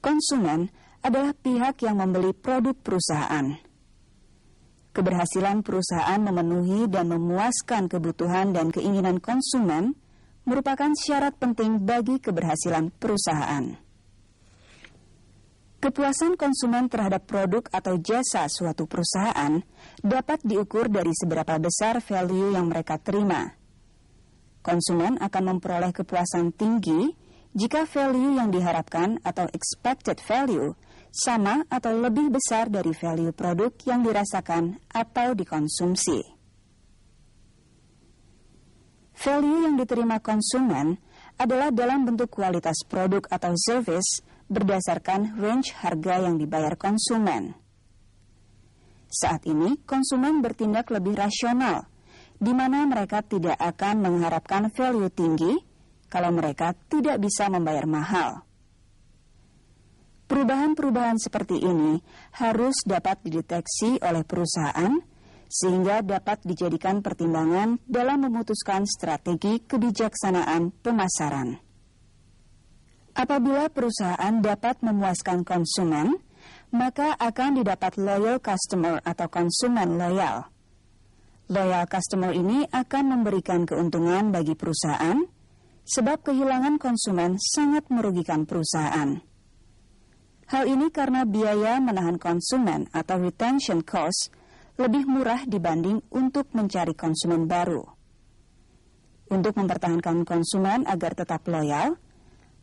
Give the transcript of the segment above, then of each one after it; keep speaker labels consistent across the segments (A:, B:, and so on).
A: Konsumen adalah pihak yang membeli produk perusahaan. Keberhasilan perusahaan memenuhi dan memuaskan kebutuhan dan keinginan konsumen merupakan syarat penting bagi keberhasilan perusahaan. Kepuasan konsumen terhadap produk atau jasa suatu perusahaan dapat diukur dari seberapa besar value yang mereka terima. Konsumen akan memperoleh kepuasan tinggi jika value yang diharapkan atau expected value sama atau lebih besar dari value produk yang dirasakan atau dikonsumsi. Value yang diterima konsumen adalah dalam bentuk kualitas produk atau service berdasarkan range harga yang dibayar konsumen. Saat ini, konsumen bertindak lebih rasional, di mana mereka tidak akan mengharapkan value tinggi kalau mereka tidak bisa membayar mahal. Perubahan-perubahan seperti ini harus dapat dideteksi oleh perusahaan sehingga dapat dijadikan pertimbangan dalam memutuskan strategi kebijaksanaan pemasaran. Apabila perusahaan dapat memuaskan konsumen, maka akan didapat loyal customer atau konsumen loyal. Loyal customer ini akan memberikan keuntungan bagi perusahaan sebab kehilangan konsumen sangat merugikan perusahaan. Hal ini karena biaya menahan konsumen atau retention cost lebih murah dibanding untuk mencari konsumen baru. Untuk mempertahankan konsumen agar tetap loyal,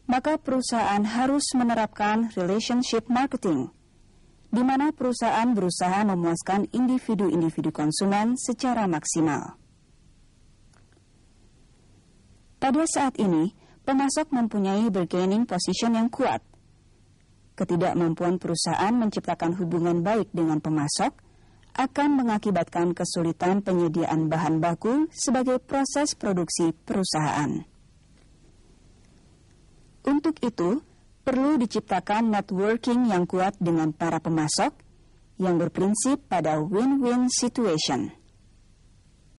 A: maka perusahaan harus menerapkan relationship marketing, di mana perusahaan berusaha memuaskan individu-individu konsumen secara maksimal. Pada saat ini, pemasok mempunyai bargaining position yang kuat. Ketidakmampuan perusahaan menciptakan hubungan baik dengan pemasok akan mengakibatkan kesulitan penyediaan bahan baku sebagai proses produksi perusahaan. Untuk itu, perlu diciptakan networking yang kuat dengan para pemasok yang berprinsip pada win-win situation.